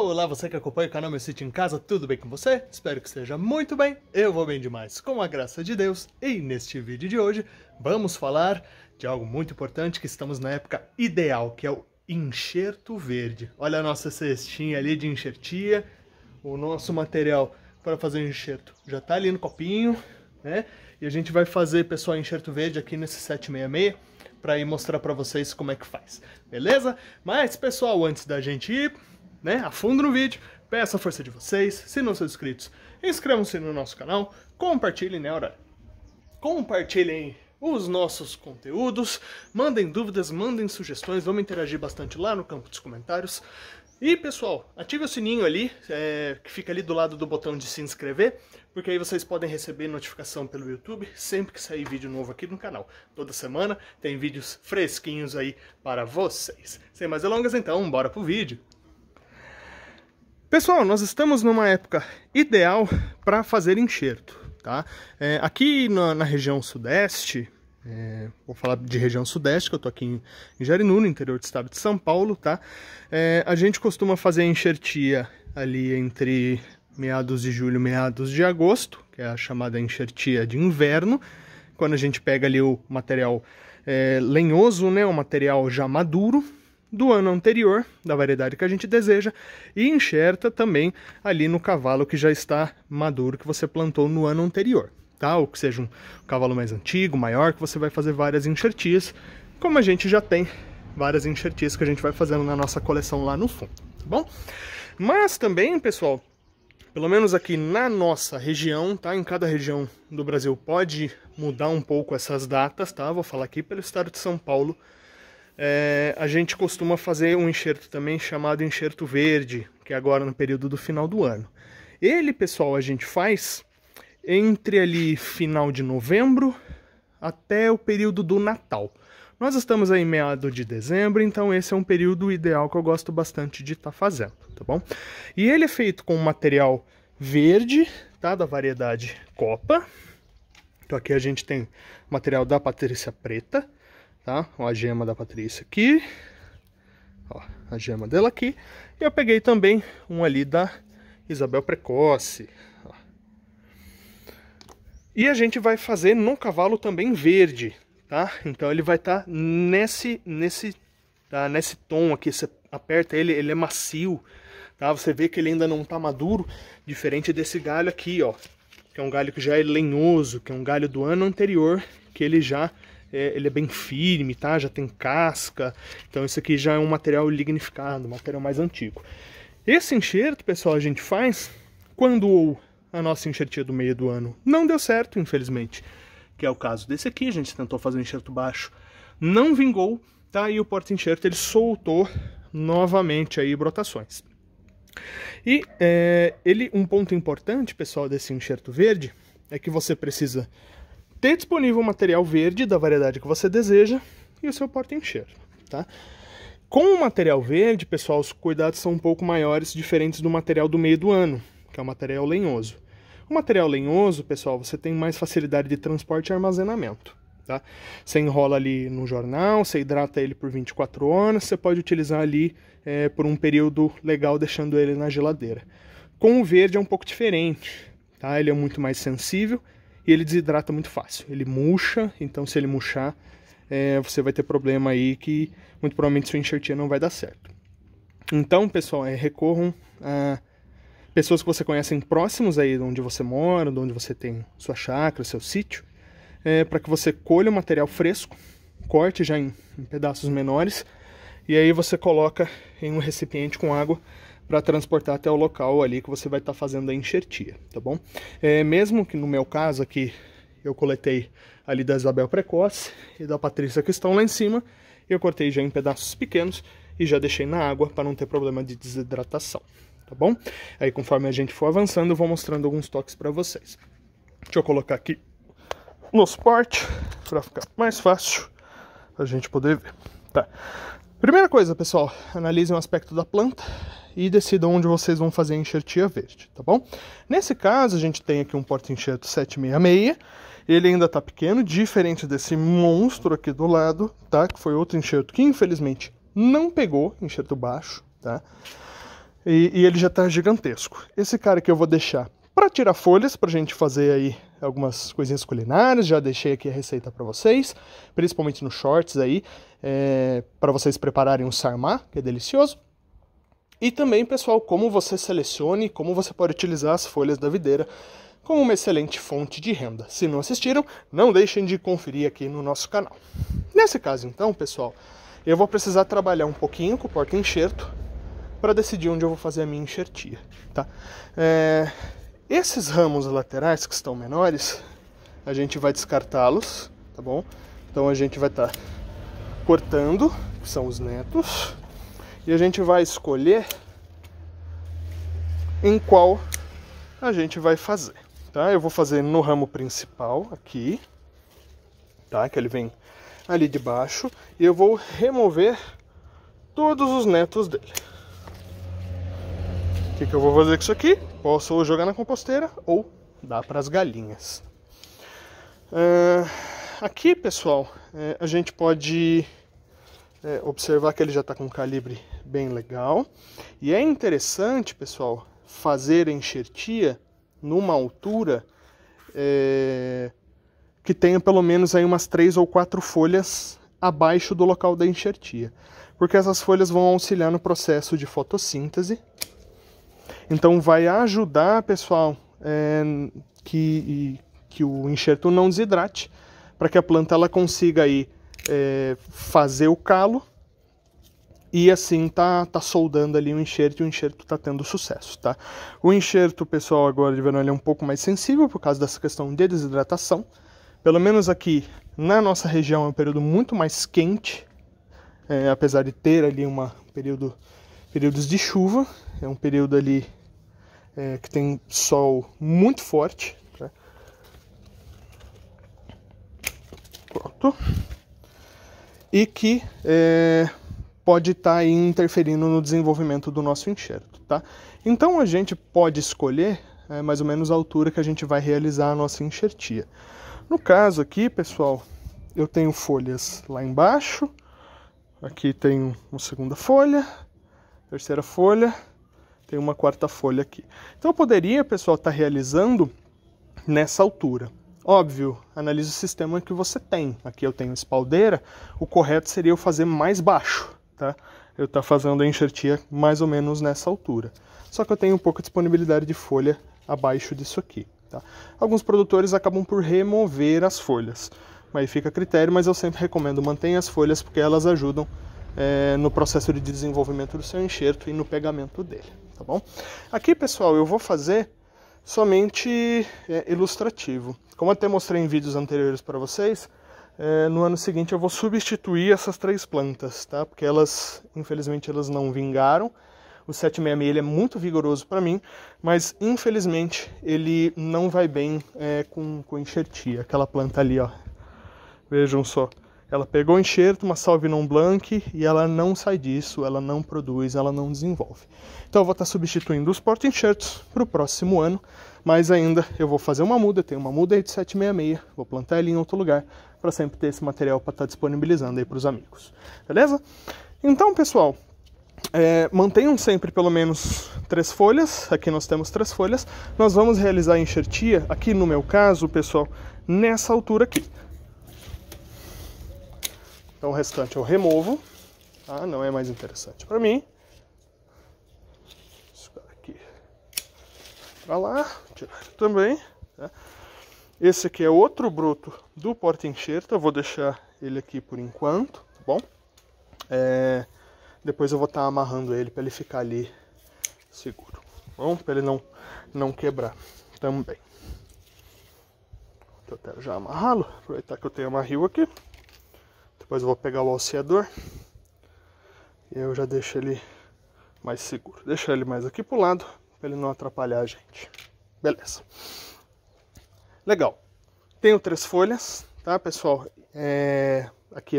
Olá, você que acompanha o canal Meu Sítio em Casa, tudo bem com você? Espero que esteja muito bem, eu vou bem demais, com a graça de Deus. E neste vídeo de hoje, vamos falar de algo muito importante que estamos na época ideal, que é o enxerto verde. Olha a nossa cestinha ali de enxertia, o nosso material para fazer o enxerto já está ali no copinho, né? E a gente vai fazer, pessoal, enxerto verde aqui nesse 766 para ir mostrar para vocês como é que faz, beleza? Mas, pessoal, antes da gente ir né? A fundo no vídeo, peça a força de vocês, se não são inscritos, inscrevam-se no nosso canal, compartilhem, né, hora? Compartilhem os nossos conteúdos, mandem dúvidas, mandem sugestões, vamos interagir bastante lá no campo dos comentários. E pessoal, ative o sininho ali, é, que fica ali do lado do botão de se inscrever, porque aí vocês podem receber notificação pelo YouTube sempre que sair vídeo novo aqui no canal. Toda semana tem vídeos fresquinhos aí para vocês. Sem mais delongas, então, bora pro vídeo! Pessoal, nós estamos numa época ideal para fazer enxerto, tá? É, aqui na, na, região sudeste, é, vou falar de região sudeste, que eu tô aqui em, em Jarinu, no interior do estado de São Paulo, tá? É, a gente costuma fazer enxertia ali entre meados de julho e meados de agosto, que é a chamada enxertia de inverno, quando a gente pega ali o material é, lenhoso, né, o material já maduro, do ano anterior, da variedade que a gente deseja, e enxerta também ali no cavalo que já está maduro, que você plantou no ano anterior, tá? Ou que seja um cavalo mais antigo, maior, que você vai fazer várias enxertias, como a gente já tem várias enxertias que a gente vai fazendo na nossa coleção lá no fundo, tá bom? Mas também, pessoal, pelo menos aqui na nossa região, tá? Em cada região do Brasil pode mudar um pouco essas datas, tá? Vou falar aqui pelo estado de São Paulo, é, a gente costuma fazer um enxerto também chamado enxerto verde, que é agora no período do final do ano. Ele, pessoal, a gente faz entre ali final de novembro até o período do Natal. Nós estamos aí em meado de dezembro, então esse é um período ideal que eu gosto bastante de estar tá fazendo, tá bom? E ele é feito com material verde, tá? Da variedade Copa. Então aqui a gente tem material da Patrícia Preta tá? Ó, a gema da Patrícia aqui, ó, a gema dela aqui. E eu peguei também um ali da Isabel Precoce, ó. E a gente vai fazer num cavalo também verde, tá? Então ele vai estar tá nesse, nesse, tá? nesse tom aqui, você aperta ele, ele é macio, tá? Você vê que ele ainda não está maduro, diferente desse galho aqui, ó. Que é um galho que já é lenhoso, que é um galho do ano anterior, que ele já é, ele é bem firme, tá? Já tem casca. Então isso aqui já é um material lignificado, um material mais antigo. Esse enxerto, pessoal, a gente faz quando a nossa enxertia do meio do ano não deu certo, infelizmente. Que é o caso desse aqui, a gente tentou fazer um enxerto baixo, não vingou, tá? E o porta-enxerto ele soltou novamente aí brotações. E é, ele um ponto importante, pessoal, desse enxerto verde é que você precisa ter disponível o material verde da variedade que você deseja e o seu porta-encher, tá? Com o material verde, pessoal, os cuidados são um pouco maiores, diferentes do material do meio do ano, que é o material lenhoso. O material lenhoso, pessoal, você tem mais facilidade de transporte e armazenamento. Tá? Você enrola ali no jornal, você hidrata ele por 24 horas, você pode utilizar ali é, por um período legal deixando ele na geladeira. Com o verde é um pouco diferente, tá? Ele é muito mais sensível e ele desidrata muito fácil. Ele murcha, então se ele murchar, é, você vai ter problema aí que muito provavelmente sua enxertia não vai dar certo. Então, pessoal, é, recorram a pessoas que você conhece próximos aí de onde você mora, de onde você tem sua chácara, seu sítio, é, para que você colha o material fresco, corte já em, em pedaços menores, e aí você coloca em um recipiente com água para transportar até o local ali que você vai estar tá fazendo a enxertia, tá bom? É, mesmo que no meu caso aqui eu coletei ali da Isabel Precoce e da Patrícia que estão lá em cima, eu cortei já em pedaços pequenos e já deixei na água para não ter problema de desidratação, tá bom? Aí conforme a gente for avançando, eu vou mostrando alguns toques para vocês. Deixa eu colocar aqui no suporte para ficar mais fácil a gente poder ver. Tá. Primeira coisa, pessoal, analisem o aspecto da planta e decidam onde vocês vão fazer a enxertia verde, tá bom? Nesse caso, a gente tem aqui um porta-enxerto 766, ele ainda tá pequeno, diferente desse monstro aqui do lado, tá? Que foi outro enxerto que, infelizmente, não pegou, enxerto baixo, tá? E, e ele já tá gigantesco. Esse cara que eu vou deixar para tirar folhas, para a gente fazer aí algumas coisinhas culinárias, já deixei aqui a receita para vocês, principalmente nos shorts aí, é, eh, para vocês prepararem um sarmá, que é delicioso. E também, pessoal, como você selecione, como você pode utilizar as folhas da videira como uma excelente fonte de renda. Se não assistiram, não deixem de conferir aqui no nosso canal. Nesse caso, então, pessoal, eu vou precisar trabalhar um pouquinho com o porta-enxerto para decidir onde eu vou fazer a minha enxertia, tá? É... Esses ramos laterais que estão menores, a gente vai descartá-los, tá bom? Então a gente vai estar tá cortando, que são os netos, e a gente vai escolher em qual a gente vai fazer, tá? Eu vou fazer no ramo principal aqui, tá? Que ele vem ali de baixo, e eu vou remover todos os netos dele. O que, que eu vou fazer com isso aqui? Posso jogar na composteira ou dar para as galinhas. Uh, aqui, pessoal, é, a gente pode é, observar que ele já está com um calibre bem legal. E é interessante, pessoal, fazer enxertia numa altura é, que tenha pelo menos aí umas três ou quatro folhas abaixo do local da enxertia, porque essas folhas vão auxiliar no processo de fotossíntese então vai ajudar, pessoal, é, que, que o enxerto não desidrate, para que a planta ela consiga aí, é, fazer o calo e assim tá, tá soldando ali o enxerto e o enxerto tá tendo sucesso, tá? O enxerto, pessoal, agora de verão ele é um pouco mais sensível por causa dessa questão de desidratação. Pelo menos aqui na nossa região é um período muito mais quente, é, apesar de ter ali uma, um período, períodos de chuva, é um período ali é, que tem sol muito forte. Né? Pronto. E que é, pode estar tá interferindo no desenvolvimento do nosso enxerto. Tá? Então a gente pode escolher é, mais ou menos a altura que a gente vai realizar a nossa enxertia. No caso aqui, pessoal, eu tenho folhas lá embaixo, aqui tem uma segunda folha, terceira folha, tem uma quarta folha aqui. Então eu poderia, pessoal, estar tá realizando nessa altura. Óbvio, analise o sistema que você tem. Aqui eu tenho espaldeira, o correto seria eu fazer mais baixo, tá? Eu estar tá fazendo a enxertia mais ou menos nessa altura. Só que eu tenho um pouco de disponibilidade de folha abaixo disso aqui. Tá? Alguns produtores acabam por remover as folhas, aí fica a critério, mas eu sempre recomendo mantenha as folhas porque elas ajudam é, no processo de desenvolvimento do seu enxerto e no pegamento dele, tá bom? Aqui, pessoal, eu vou fazer somente é, ilustrativo. Como até mostrei em vídeos anteriores para vocês, é, no ano seguinte eu vou substituir essas três plantas, tá? Porque elas, infelizmente, elas não vingaram. O 766 ele é muito vigoroso para mim, mas infelizmente ele não vai bem é, com, com enxertia. Aquela planta ali, ó. Vejam só. Ela pegou o enxerto, uma salve non blanc, e ela não sai disso, ela não produz, ela não desenvolve. Então eu vou estar substituindo os porta-enxertos para o próximo ano, mas ainda eu vou fazer uma muda, tenho uma muda aí de 766, vou plantar ela em outro lugar, para sempre ter esse material para estar tá disponibilizando aí para os amigos. Beleza? Então, pessoal, é, mantenham sempre pelo menos três folhas. Aqui nós temos três folhas. Nós vamos realizar a enxertia, aqui no meu caso, pessoal, nessa altura aqui. Então o restante eu removo, tá? não é mais interessante para mim. aqui para lá, tirar também. Tá? Esse aqui é outro bruto do porta-enxerto, eu vou deixar ele aqui por enquanto, tá bom? É... Depois eu vou estar tá amarrando ele para ele ficar ali seguro, tá bom? Para ele não, não quebrar também. Vou até já amarrá-lo, aproveitar que eu tenho rio aqui. Depois eu vou pegar o alceador. E eu já deixo ele mais seguro. Deixa ele mais aqui pro lado, para ele não atrapalhar a gente. Beleza. Legal. Tenho três folhas, tá, pessoal? É... Aqui,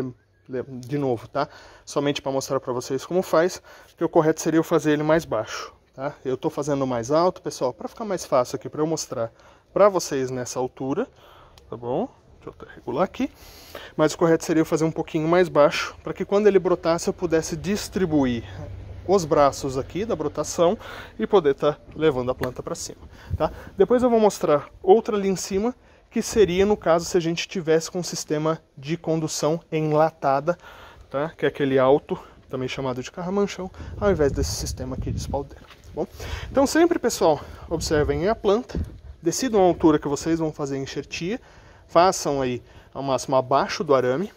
de novo, tá? Somente para mostrar para vocês como faz, porque o correto seria eu fazer ele mais baixo, tá? Eu estou fazendo mais alto, pessoal, para ficar mais fácil aqui, para eu mostrar para vocês nessa altura, tá bom? Deixa eu até regular aqui. Mas o correto seria eu fazer um pouquinho mais baixo, para que quando ele brotasse eu pudesse distribuir os braços aqui da brotação e poder estar tá levando a planta para cima. Tá? Depois eu vou mostrar outra ali em cima, que seria no caso se a gente tivesse com um sistema de condução enlatada, tá? que é aquele alto, também chamado de carramanchão, ao invés desse sistema aqui de espaldeira. Tá bom? Então sempre, pessoal, observem a planta, decidam a altura que vocês vão fazer a enxertia, façam aí ao máximo abaixo do arame,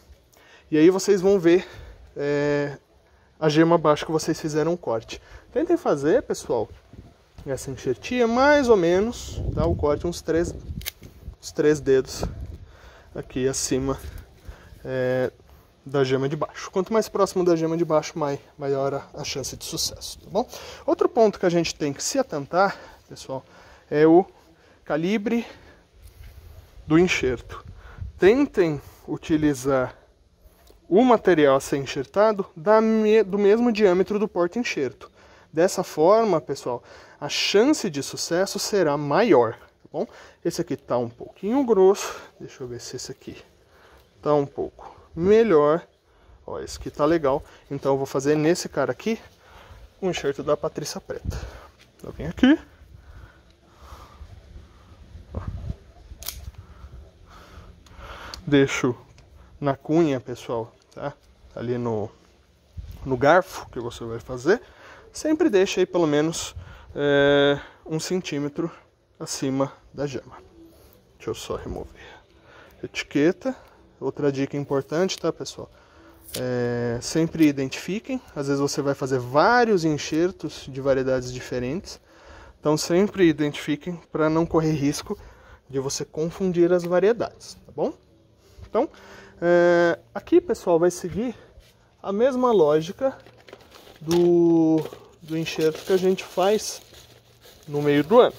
e aí vocês vão ver é, a gema abaixo que vocês fizeram o corte. Tentem fazer, pessoal, essa enxertia mais ou menos, tá? O corte uns três, uns três dedos aqui acima é, da gema de baixo. Quanto mais próximo da gema de baixo, mais, maior a chance de sucesso, tá bom? Outro ponto que a gente tem que se atentar, pessoal, é o calibre do enxerto. Tentem utilizar o material a ser enxertado do mesmo diâmetro do porta-enxerto. Dessa forma, pessoal, a chance de sucesso será maior, tá bom? Esse aqui está um pouquinho grosso, deixa eu ver se esse aqui está um pouco melhor. Ó, esse aqui está legal, então eu vou fazer nesse cara aqui o um enxerto da Patrícia Preta. Eu venho aqui, deixo na cunha, pessoal, tá? Ali no, no garfo que você vai fazer, sempre deixe aí pelo menos é, um centímetro acima da gema. Deixa eu só remover etiqueta. Outra dica importante, tá, pessoal? É, sempre identifiquem. Às vezes você vai fazer vários enxertos de variedades diferentes. Então sempre identifiquem para não correr risco de você confundir as variedades, tá bom? Então, é, aqui, pessoal, vai seguir a mesma lógica do, do enxerto que a gente faz no meio do ano.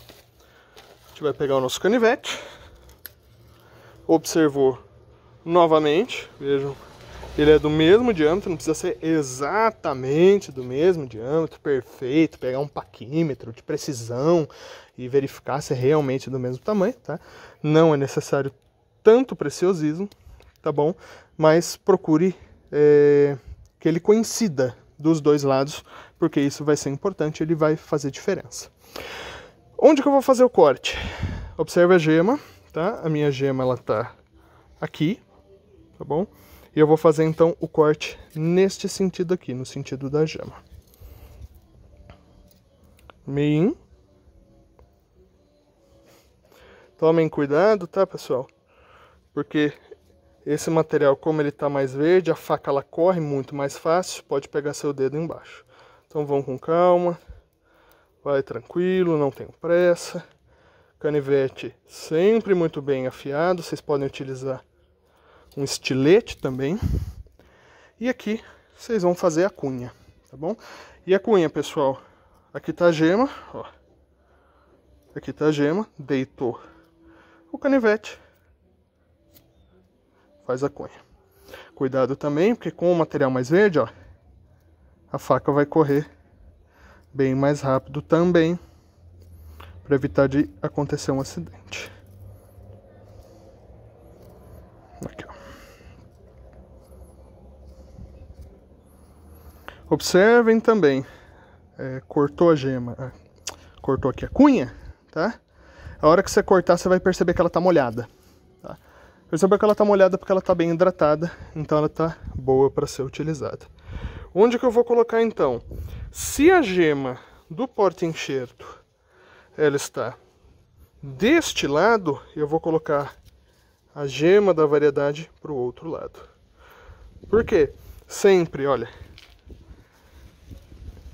A gente vai pegar o nosso canivete, observou novamente, vejam, ele é do mesmo diâmetro, não precisa ser exatamente do mesmo diâmetro, perfeito, pegar um paquímetro de precisão e verificar se é realmente do mesmo tamanho, tá? Não é necessário tanto preciosismo, tá bom? Mas procure é, que ele coincida dos dois lados, porque isso vai ser importante, ele vai fazer diferença. Onde que eu vou fazer o corte? Observe a gema, tá? A minha gema, ela tá aqui, tá bom? E eu vou fazer, então, o corte neste sentido aqui, no sentido da gema. Meio. Tomem cuidado, tá, pessoal? Porque esse material, como ele está mais verde, a faca ela corre muito mais fácil, pode pegar seu dedo embaixo. Então vão com calma, vai tranquilo, não tenho pressa. Canivete sempre muito bem afiado, vocês podem utilizar um estilete também. E aqui vocês vão fazer a cunha, tá bom? E a cunha, pessoal, aqui tá a gema, ó. Aqui tá a gema, deitou o canivete, faz a cunha. Cuidado também, porque com o material mais verde, ó, a faca vai correr bem mais rápido também, para evitar de acontecer um acidente. Aqui, ó. Observem também, é, cortou a gema, ah, cortou aqui a cunha, tá? A hora que você cortar, você vai perceber que ela tá molhada. Percebeu que ela está molhada porque ela está bem hidratada, então ela está boa para ser utilizada. Onde que eu vou colocar então? Se a gema do porta-enxerto ela está deste lado, eu vou colocar a gema da variedade para o outro lado. Por quê? Sempre, olha,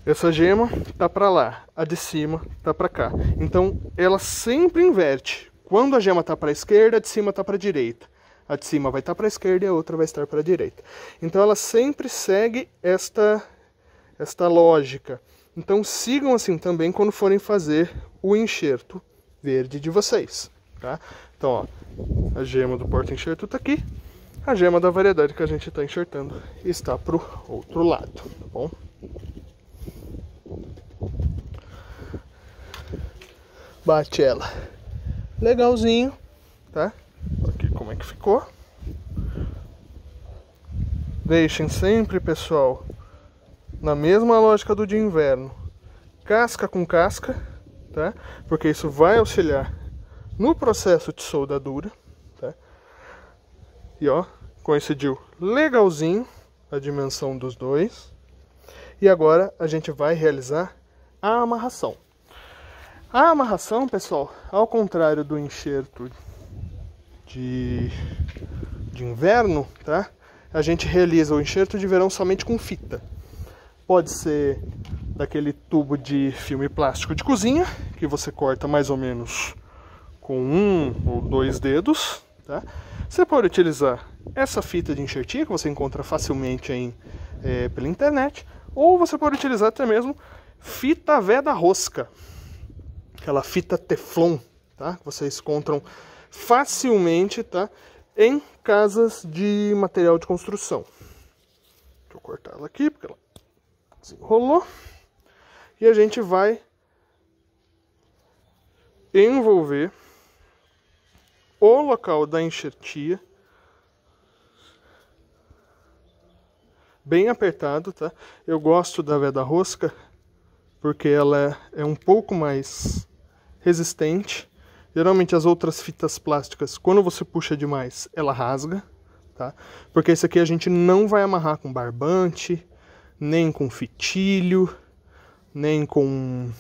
essa gema tá para lá, a de cima tá para cá. Então ela sempre inverte. Quando a gema está para a esquerda, a de cima está para a direita. A de cima vai estar tá para a esquerda e a outra vai estar para a direita. Então ela sempre segue esta, esta lógica. Então sigam assim também quando forem fazer o enxerto verde de vocês. Tá? Então, ó, a gema do porta-enxerto está aqui. A gema da variedade que a gente está enxertando está para o outro lado, tá bom? Bate ela legalzinho, tá? Aqui como é que ficou. Deixem sempre, pessoal, na mesma lógica do de inverno, casca com casca, tá? Porque isso vai auxiliar no processo de soldadura, tá? E ó, coincidiu legalzinho a dimensão dos dois. E agora a gente vai realizar a amarração. A amarração, pessoal, ao contrário do enxerto de, de inverno, tá? A gente realiza o enxerto de verão somente com fita. Pode ser daquele tubo de filme plástico de cozinha, que você corta mais ou menos com um ou dois dedos, tá? Você pode utilizar essa fita de enxertia que você encontra facilmente é, pela internet, ou você pode utilizar até mesmo fita veda rosca aquela fita Teflon, tá? Que vocês encontram facilmente, tá? Em casas de material de construção. Deixa eu cortar ela aqui, porque ela desenrolou. E a gente vai envolver o local da enxertia bem apertado, tá? Eu gosto da veda rosca porque ela é um pouco mais resistente. Geralmente as outras fitas plásticas, quando você puxa demais, ela rasga, tá? Porque esse aqui a gente não vai amarrar com barbante, nem com fitilho, nem com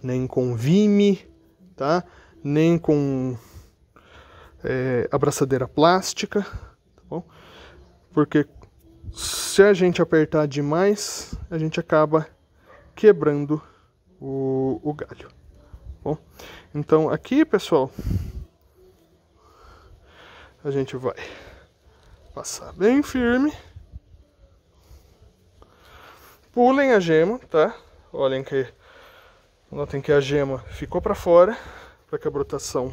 nem com vime, tá? Nem com é, abraçadeira plástica, tá bom? Porque se a gente apertar demais, a gente acaba quebrando o, o galho bom? Então aqui, pessoal, a gente vai passar bem firme. Pulem a gema, tá? Olhem que notem que a gema ficou para fora para que a brotação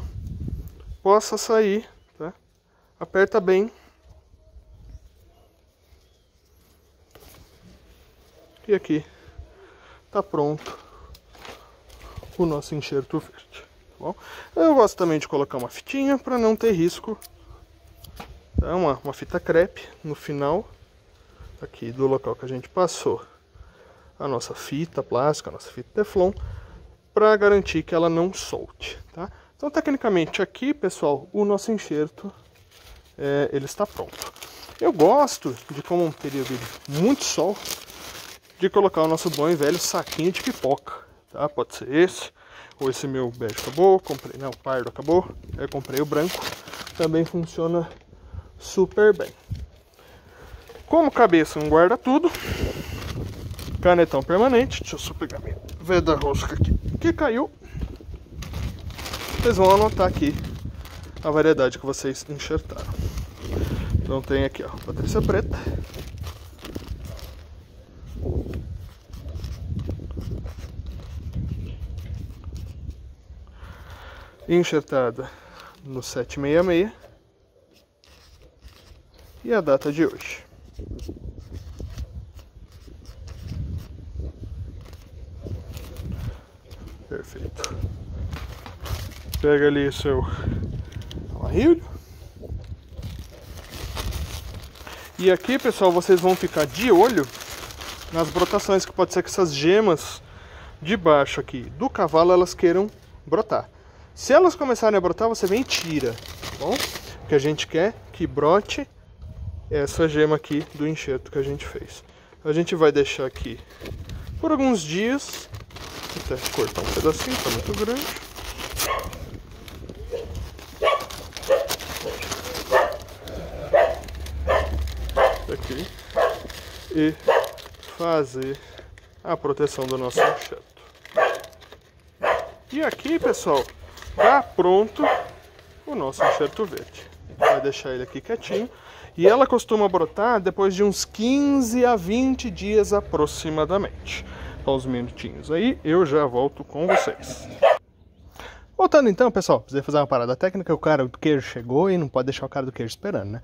possa sair, tá? Aperta bem. E aqui tá pronto o nosso enxerto verde. Tá bom? Eu gosto também de colocar uma fitinha para não ter risco. Tá? Uma, uma fita crepe no final aqui do local que a gente passou a nossa fita plástica, a nossa fita teflon, para garantir que ela não solte. Tá? Então, tecnicamente, aqui, pessoal, o nosso enxerto é, ele está pronto. Eu gosto de, como é um período de muito sol, de colocar o nosso bom e velho saquinho de pipoca tá? Pode ser esse, ou esse meu bege acabou, comprei, o pardo acabou, eu comprei o branco, também funciona super bem. Como cabeça não guarda tudo, canetão permanente, deixa eu só pegar minha veda rosca aqui, que caiu, vocês vão anotar aqui a variedade que vocês enxertaram. Então tem aqui, ó, patrícia preta, enxertada no 766 e a data de hoje. Perfeito. Pega ali seu barrilho. E aqui, pessoal, vocês vão ficar de olho nas brotações, que pode ser que essas gemas de baixo aqui do cavalo elas queiram brotar. Se elas começarem a brotar, você vem e tira, tá bom? O que a gente quer que brote é essa gema aqui do enxerto que a gente fez. A gente vai deixar aqui por alguns dias, até cortar um pedacinho, tá muito grande. Tá aqui. E fazer a proteção do nosso enxerto. E aqui, pessoal, Tá pronto o nosso enxerto verde. Vai deixar ele aqui quietinho. E ela costuma brotar depois de uns 15 a 20 dias aproximadamente. Só uns minutinhos aí, eu já volto com vocês. Voltando então, pessoal, precisei fazer uma parada técnica, o cara do queijo chegou e não pode deixar o cara do queijo esperando, né?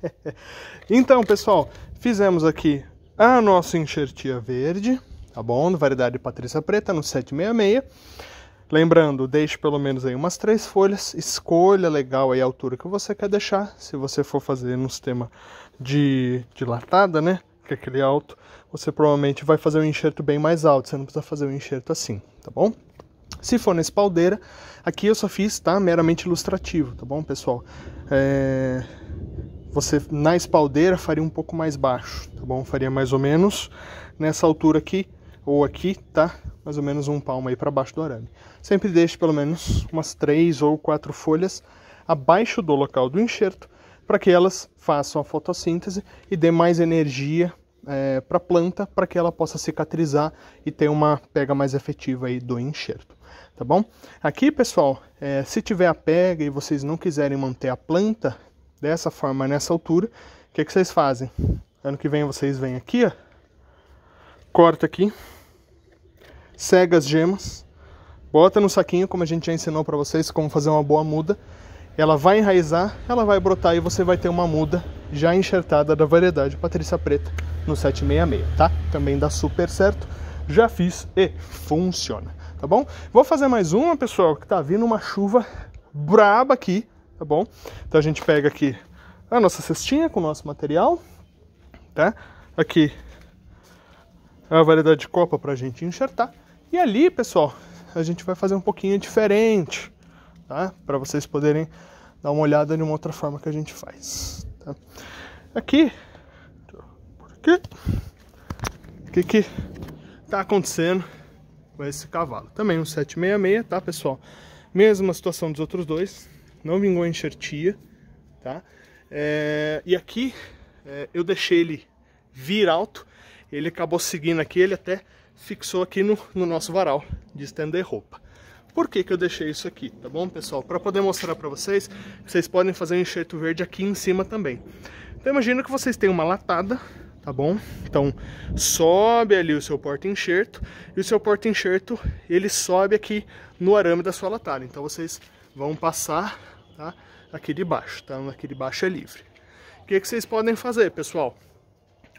então, pessoal, fizemos aqui a nossa enxertia verde, tá bom? Variedade Patrícia Preta no 766. Lembrando, deixe pelo menos aí umas três folhas, escolha legal aí a altura que você quer deixar. Se você for fazer num sistema de dilatada, né, que é aquele alto, você provavelmente vai fazer um enxerto bem mais alto, você não precisa fazer um enxerto assim, tá bom? Se for na espaldeira, aqui eu só fiz, tá, meramente ilustrativo, tá bom, pessoal? É... Você na espaldeira faria um pouco mais baixo, tá bom? Faria mais ou menos nessa altura aqui, ou aqui, tá? Mais ou menos um palmo aí para baixo do arame. Sempre deixe pelo menos umas três ou quatro folhas abaixo do local do enxerto para que elas façam a fotossíntese e dê mais energia é, para a planta para que ela possa cicatrizar e ter uma pega mais efetiva aí do enxerto, tá bom? Aqui, pessoal, é, se tiver a pega e vocês não quiserem manter a planta dessa forma nessa altura, o que, que vocês fazem? Ano que vem vocês vêm aqui, ó, corta aqui, cega as gemas, bota no saquinho, como a gente já ensinou para vocês, como fazer uma boa muda. Ela vai enraizar, ela vai brotar e você vai ter uma muda já enxertada da variedade Patrícia Preta no 766, tá? Também dá super certo. Já fiz e funciona, tá bom? Vou fazer mais uma, pessoal, que tá vindo uma chuva braba aqui, tá bom? Então a gente pega aqui a nossa cestinha com o nosso material, tá? Aqui a variedade de copa pra gente enxertar. E ali, pessoal, a gente vai fazer um pouquinho diferente, tá? Para vocês poderem dar uma olhada de uma outra forma que a gente faz. Tá? Aqui, por aqui, o que que tá acontecendo com esse cavalo? Também um 766, tá, pessoal? Mesma situação dos outros dois, não vingou a enxertia, tá? É, e aqui é, eu deixei ele vir alto, ele acabou seguindo aqui, ele até fixou aqui no, no nosso varal de estender roupa. Por que, que eu deixei isso aqui, tá bom, pessoal? Para poder mostrar para vocês vocês podem fazer um enxerto verde aqui em cima também. Então imagina que vocês têm uma latada, tá bom? Então sobe ali o seu porta-enxerto e o seu porta-enxerto ele sobe aqui no arame da sua latada. Então vocês vão passar tá? aqui de baixo, tá? Aqui de baixo é livre. O que, que vocês podem fazer, pessoal?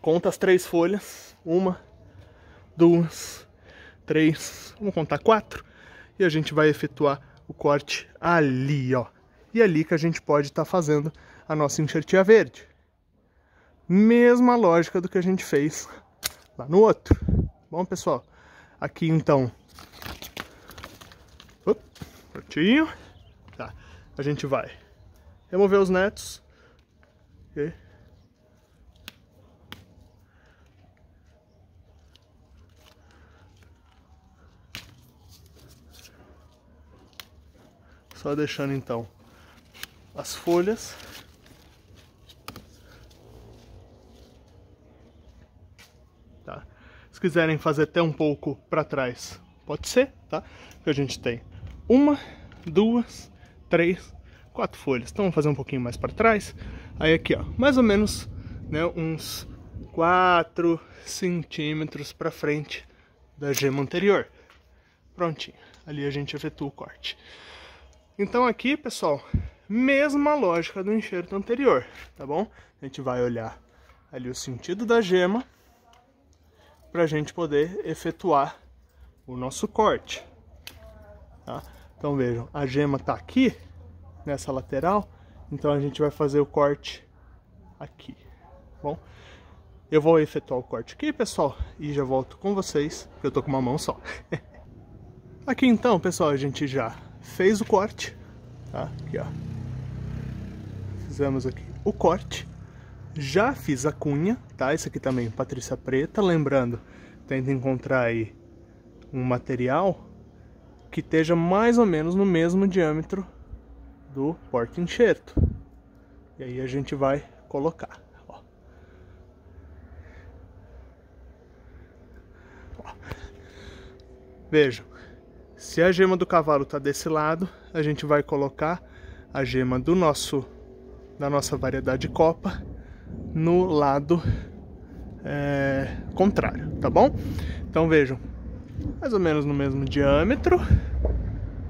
Conta as três folhas, uma, duas, três, vamos contar quatro, e a gente vai efetuar o corte ali, ó. E é ali que a gente pode estar tá fazendo a nossa enxertia verde. Mesma lógica do que a gente fez lá no outro. Bom, pessoal? Aqui, então... prontinho. Tá. A gente vai remover os netos. E Só deixando então as folhas. Tá? Se quiserem fazer até um pouco para trás, pode ser, tá? Que a gente tem uma, duas, três, quatro folhas. Então vamos fazer um pouquinho mais para trás. Aí aqui, ó, mais ou menos, né, uns 4 centímetros para frente da gema anterior. Prontinho. Ali a gente efetua o corte. Então aqui, pessoal, mesma lógica do enxerto anterior, tá bom? A gente vai olhar ali o sentido da gema para a gente poder efetuar o nosso corte. Tá? Então vejam, a gema está aqui, nessa lateral, então a gente vai fazer o corte aqui, tá bom? Eu vou efetuar o corte aqui, pessoal, e já volto com vocês, porque eu tô com uma mão só. aqui então, pessoal, a gente já fez o corte, tá? Aqui, ó. Fizemos aqui o corte. Já fiz a cunha, tá? Esse aqui também, Patrícia Preta. Lembrando, tenta encontrar aí um material que esteja mais ou menos no mesmo diâmetro do porta enxerto. E aí a gente vai colocar. Ó. Ó. Vejam, se a gema do cavalo está desse lado, a gente vai colocar a gema do nosso da nossa variedade copa no lado é, contrário, tá bom? Então vejam, mais ou menos no mesmo diâmetro,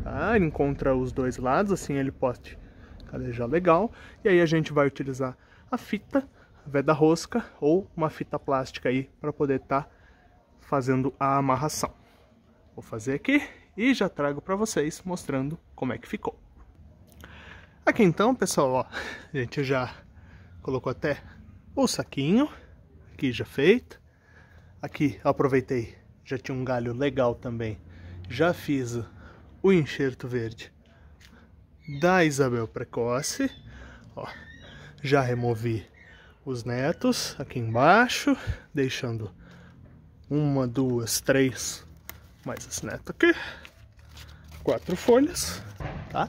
tá? Ele encontra os dois lados, assim ele pode calejar legal. E aí a gente vai utilizar a fita, a veda rosca ou uma fita plástica aí para poder estar tá fazendo a amarração. Vou fazer aqui e já trago para vocês mostrando como é que ficou. Aqui então, pessoal, ó, a gente já colocou até o saquinho, aqui já feito. Aqui aproveitei, já tinha um galho legal também. Já fiz o enxerto verde da Isabel Precoce. Ó, já removi os netos aqui embaixo, deixando uma, duas, três, mais esse neto aqui quatro folhas, tá?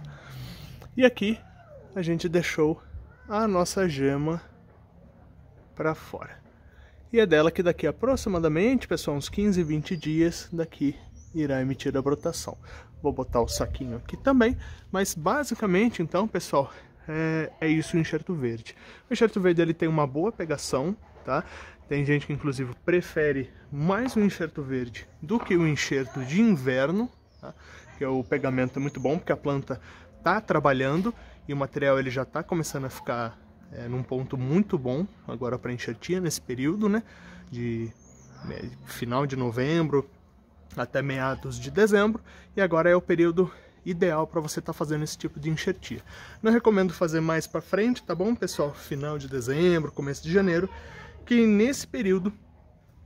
E aqui a gente deixou a nossa gema para fora. E é dela que daqui aproximadamente, pessoal, uns 15, 20 dias daqui irá emitir a brotação. Vou botar o saquinho aqui também, mas basicamente então, pessoal, é, é isso o enxerto verde. O enxerto verde ele tem uma boa pegação, tá? Tem gente que inclusive prefere mais o enxerto verde do que o enxerto de inverno, tá? que o pegamento é muito bom, porque a planta está trabalhando e o material ele já está começando a ficar é, num ponto muito bom agora para enxertia nesse período, né? De né, final de novembro até meados de dezembro e agora é o período ideal para você estar tá fazendo esse tipo de enxertia. Não recomendo fazer mais para frente, tá bom, pessoal? Final de dezembro, começo de janeiro, que nesse período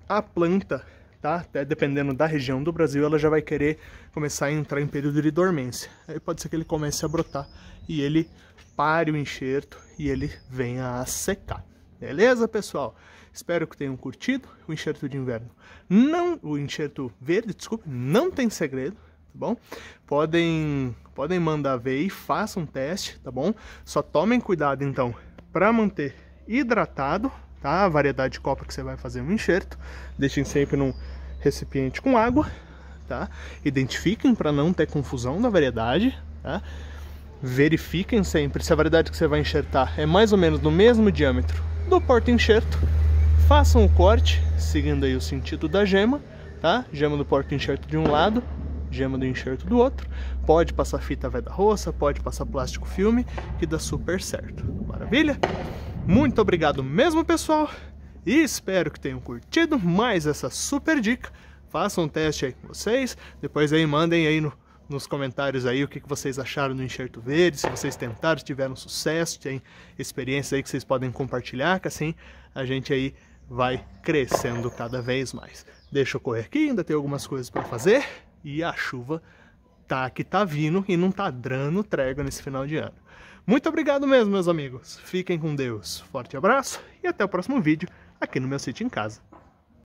a planta tá? Até dependendo da região do Brasil, ela já vai querer começar a entrar em período de dormência. Aí pode ser que ele comece a brotar e ele pare o enxerto e ele venha a secar. Beleza, pessoal? Espero que tenham curtido o enxerto de inverno. Não, o enxerto verde, desculpe, não tem segredo, tá bom? Podem, podem mandar ver e façam um teste, tá bom? Só tomem cuidado então para manter hidratado tá? A variedade de copa que você vai fazer um enxerto. Deixem sempre num recipiente com água, tá? Identifiquem para não ter confusão da variedade, tá? Verifiquem sempre se a variedade que você vai enxertar é mais ou menos do mesmo diâmetro do porta-enxerto. Façam o corte, seguindo aí o sentido da gema, tá? Gema do porta-enxerto de um lado, gema do enxerto do outro. Pode passar fita veda roça, pode passar plástico filme, que dá super certo. Maravilha? Muito obrigado mesmo, pessoal. E espero que tenham curtido mais essa super dica. Façam um teste aí com vocês. Depois aí mandem aí no, nos comentários aí o que, que vocês acharam do enxerto verde. Se vocês tentaram, se tiveram sucesso, tem experiências aí que vocês podem compartilhar. Que assim a gente aí vai crescendo cada vez mais. Deixa eu correr aqui, ainda tem algumas coisas para fazer. E a chuva tá que tá vindo e não tá dando trégua nesse final de ano. Muito obrigado mesmo, meus amigos. Fiquem com Deus. Forte abraço e até o próximo vídeo aqui no meu sítio em casa.